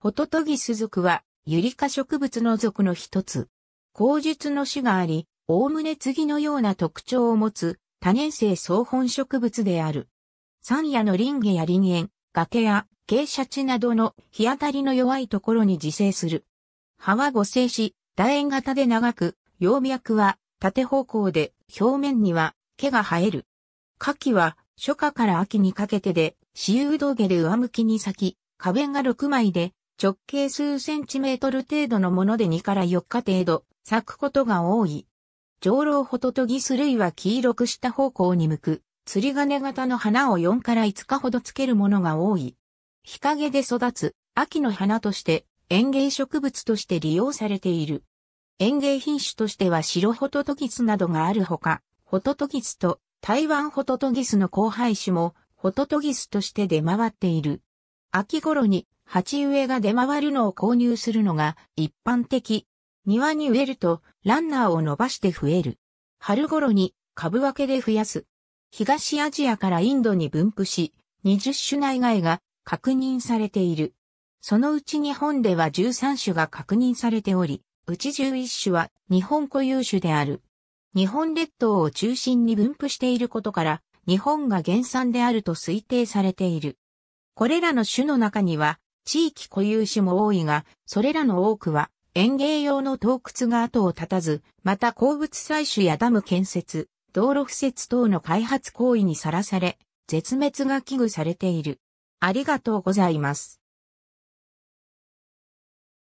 ホトトギス属は、ユリ科植物の属の一つ。口述の種があり、おおむね次のような特徴を持つ多年生草本植物である。山野の林下や林園、崖や傾斜地などの日当たりの弱いところに自生する。葉は五生し、楕円型で長く、葉脈は縦方向で表面には毛が生える。花季は初夏から秋にかけてで、私有道下で上向きに咲き、花弁が6枚で直径数センチメートル程度のもので2から4日程度咲くことが多い。上老ホトトギス類は黄色くした方向に向く、釣り金型の花を4から5日ほどつけるものが多い。日陰で育つ秋の花として園芸植物として利用されている。園芸品種としては白ホトトギスなどがあるほか、ホトトギスと台湾ホトトギスの交配種もホトトギスとして出回っている。秋頃に鉢植えが出回るのを購入するのが一般的。庭に植えるとランナーを伸ばして増える。春頃に株分けで増やす。東アジアからインドに分布し、20種内外が確認されている。そのうち日本では13種が確認されており、うち11種は日本固有種である。日本列島を中心に分布していることから、日本が原産であると推定されている。これらの種の中には、地域固有種も多いが、それらの多くは園芸用の洞窟が後を絶たず、また鉱物採取やダム建設、道路敷設等の開発行為にさらされ、絶滅が危惧されている。ありがとうございます。